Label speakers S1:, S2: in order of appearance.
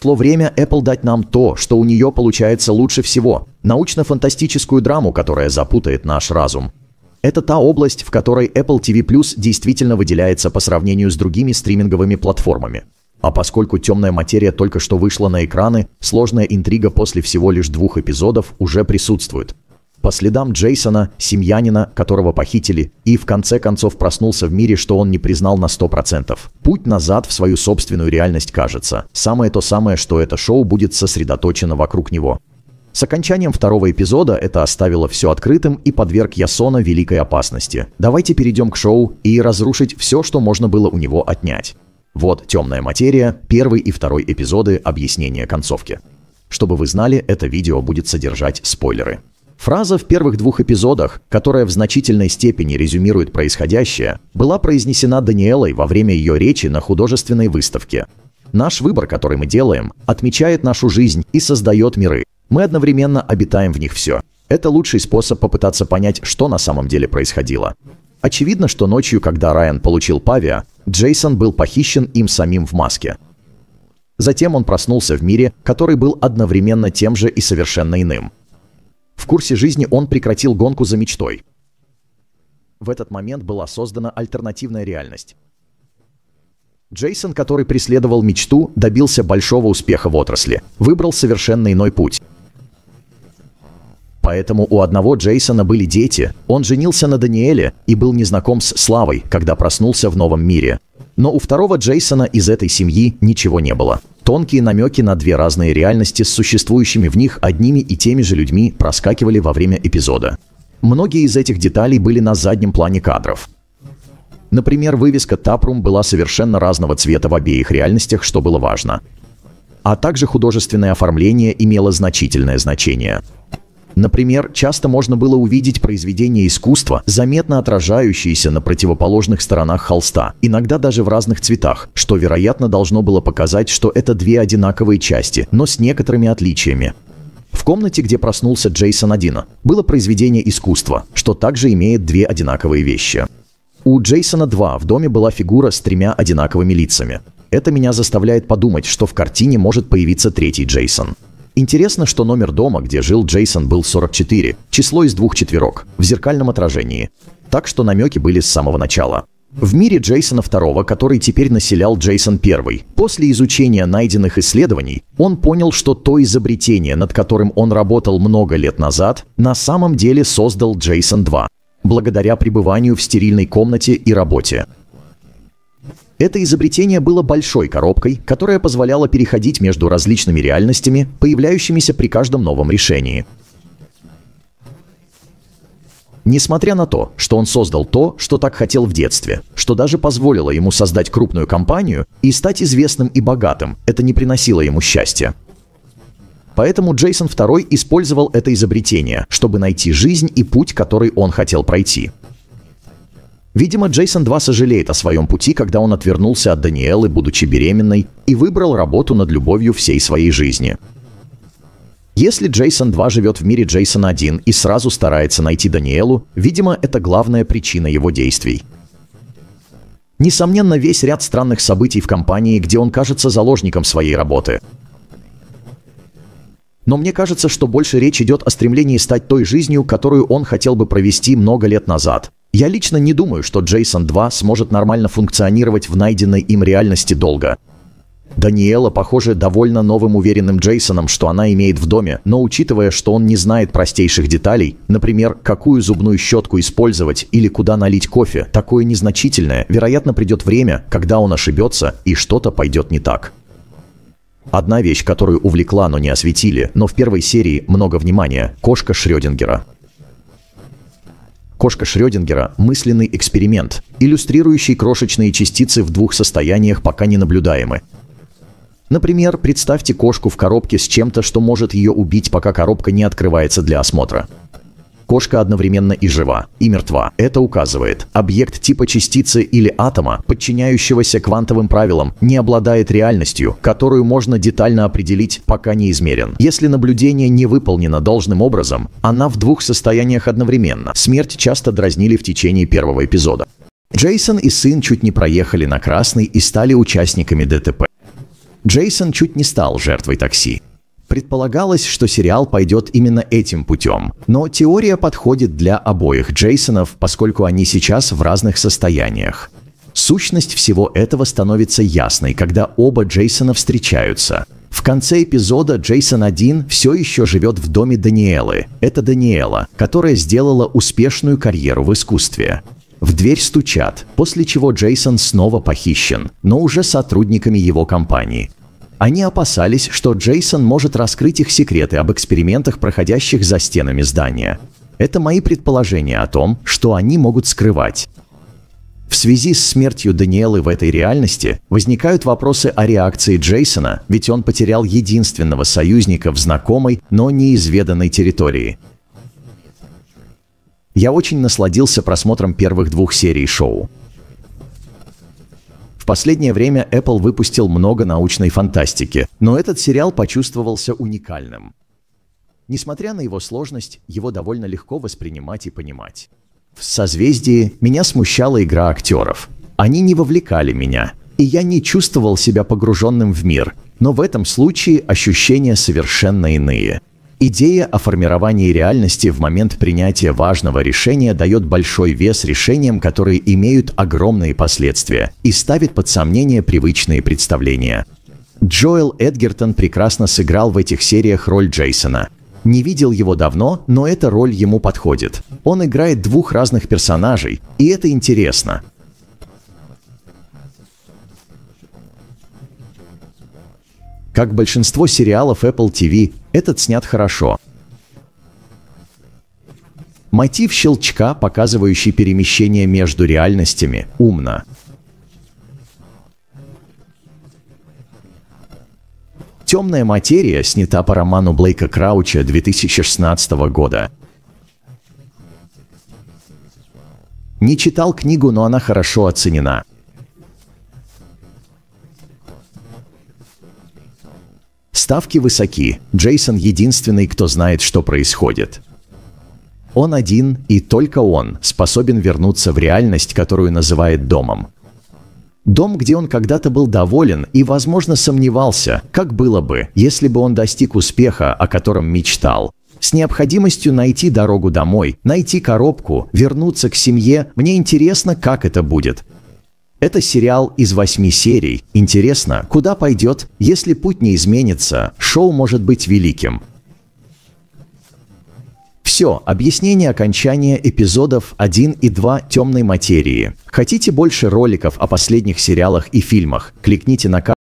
S1: Шло время Apple дать нам то, что у нее получается лучше всего – научно-фантастическую драму, которая запутает наш разум. Это та область, в которой Apple TV Plus действительно выделяется по сравнению с другими стриминговыми платформами. А поскольку темная материя только что вышла на экраны, сложная интрига после всего лишь двух эпизодов уже присутствует – по следам Джейсона, семьянина, которого похитили, и в конце концов проснулся в мире, что он не признал на 100%. Путь назад в свою собственную реальность кажется. Самое то самое, что это шоу будет сосредоточено вокруг него. С окончанием второго эпизода это оставило все открытым и подверг Ясона великой опасности. Давайте перейдем к шоу и разрушить все, что можно было у него отнять. Вот «Темная материя», первый и второй эпизоды объяснения концовки. Чтобы вы знали, это видео будет содержать спойлеры. Фраза в первых двух эпизодах, которая в значительной степени резюмирует происходящее, была произнесена Даниэлой во время ее речи на художественной выставке. Наш выбор, который мы делаем, отмечает нашу жизнь и создает миры. Мы одновременно обитаем в них все. Это лучший способ попытаться понять, что на самом деле происходило. Очевидно, что ночью, когда Райан получил Павия, Джейсон был похищен им самим в маске. Затем он проснулся в мире, который был одновременно тем же и совершенно иным. В курсе жизни он прекратил гонку за мечтой. В этот момент была создана альтернативная реальность. Джейсон, который преследовал мечту, добился большого успеха в отрасли, выбрал совершенно иной путь. Поэтому у одного Джейсона были дети, он женился на Даниэле и был незнаком с Славой, когда проснулся в новом мире. Но у второго Джейсона из этой семьи ничего не было. Тонкие намеки на две разные реальности с существующими в них одними и теми же людьми проскакивали во время эпизода. Многие из этих деталей были на заднем плане кадров. Например, вывеска «Тапрум» была совершенно разного цвета в обеих реальностях, что было важно. А также художественное оформление имело значительное значение. Например, часто можно было увидеть произведения искусства, заметно отражающиеся на противоположных сторонах холста, иногда даже в разных цветах, что, вероятно, должно было показать, что это две одинаковые части, но с некоторыми отличиями. В комнате, где проснулся Джейсон Адина, было произведение искусства, что также имеет две одинаковые вещи. У Джейсона 2 в доме была фигура с тремя одинаковыми лицами. Это меня заставляет подумать, что в картине может появиться третий Джейсон. Интересно, что номер дома, где жил Джейсон, был 44, число из двух четверок, в зеркальном отражении. Так что намеки были с самого начала. В мире Джейсона II, который теперь населял Джейсон I, после изучения найденных исследований, он понял, что то изобретение, над которым он работал много лет назад, на самом деле создал Джейсон 2 благодаря пребыванию в стерильной комнате и работе. Это изобретение было большой коробкой, которая позволяла переходить между различными реальностями, появляющимися при каждом новом решении. Несмотря на то, что он создал то, что так хотел в детстве, что даже позволило ему создать крупную компанию и стать известным и богатым, это не приносило ему счастья. Поэтому Джейсон II использовал это изобретение, чтобы найти жизнь и путь, который он хотел пройти. Видимо, Джейсон 2 сожалеет о своем пути, когда он отвернулся от Даниэлы, будучи беременной, и выбрал работу над любовью всей своей жизни. Если Джейсон 2 живет в мире Джейсона 1 и сразу старается найти Даниэлу, видимо, это главная причина его действий. Несомненно, весь ряд странных событий в компании, где он кажется заложником своей работы. Но мне кажется, что больше речь идет о стремлении стать той жизнью, которую он хотел бы провести много лет назад. Я лично не думаю, что Джейсон 2 сможет нормально функционировать в найденной им реальности долго. Даниэла, похоже, довольно новым уверенным Джейсоном, что она имеет в доме, но учитывая, что он не знает простейших деталей, например, какую зубную щетку использовать или куда налить кофе, такое незначительное, вероятно, придет время, когда он ошибется и что-то пойдет не так. Одна вещь, которую увлекла, но не осветили, но в первой серии много внимания – кошка Шрёдингера – Кошка Шрёдингера – мысленный эксперимент, иллюстрирующий крошечные частицы в двух состояниях, пока не наблюдаемы. Например, представьте кошку в коробке с чем-то, что может ее убить, пока коробка не открывается для осмотра. Кошка одновременно и жива, и мертва. Это указывает, объект типа частицы или атома, подчиняющегося квантовым правилам, не обладает реальностью, которую можно детально определить, пока не измерен. Если наблюдение не выполнено должным образом, она в двух состояниях одновременно. Смерть часто дразнили в течение первого эпизода. Джейсон и сын чуть не проехали на красный и стали участниками ДТП. Джейсон чуть не стал жертвой такси. Предполагалось, что сериал пойдет именно этим путем. Но теория подходит для обоих Джейсонов, поскольку они сейчас в разных состояниях. Сущность всего этого становится ясной, когда оба Джейсона встречаются. В конце эпизода Джейсон 1 все еще живет в доме Даниэлы. Это Даниэла, которая сделала успешную карьеру в искусстве. В дверь стучат, после чего Джейсон снова похищен, но уже сотрудниками его компании. Они опасались, что Джейсон может раскрыть их секреты об экспериментах, проходящих за стенами здания. Это мои предположения о том, что они могут скрывать. В связи с смертью Даниэлы в этой реальности возникают вопросы о реакции Джейсона, ведь он потерял единственного союзника в знакомой, но неизведанной территории. Я очень насладился просмотром первых двух серий шоу. В последнее время Apple выпустил много научной фантастики, но этот сериал почувствовался уникальным. Несмотря на его сложность, его довольно легко воспринимать и понимать. В «Созвездии» меня смущала игра актеров. Они не вовлекали меня, и я не чувствовал себя погруженным в мир, но в этом случае ощущения совершенно иные – Идея о формировании реальности в момент принятия важного решения дает большой вес решениям, которые имеют огромные последствия и ставит под сомнение привычные представления. Джоэл Эдгертон прекрасно сыграл в этих сериях роль Джейсона. Не видел его давно, но эта роль ему подходит. Он играет двух разных персонажей, и это интересно. Как большинство сериалов Apple TV, этот снят хорошо. Мотив щелчка, показывающий перемещение между реальностями, умно. «Темная материя» снята по роману Блейка Крауча 2016 года. Не читал книгу, но она хорошо оценена. Ставки высоки. Джейсон единственный, кто знает, что происходит. Он один и только он способен вернуться в реальность, которую называет домом. Дом, где он когда-то был доволен и, возможно, сомневался, как было бы, если бы он достиг успеха, о котором мечтал. С необходимостью найти дорогу домой, найти коробку, вернуться к семье, мне интересно, как это будет. Это сериал из восьми серий. Интересно, куда пойдет, если путь не изменится? Шоу может быть великим. Все, объяснение окончания эпизодов 1 и 2 «Темной материи». Хотите больше роликов о последних сериалах и фильмах? Кликните на карту.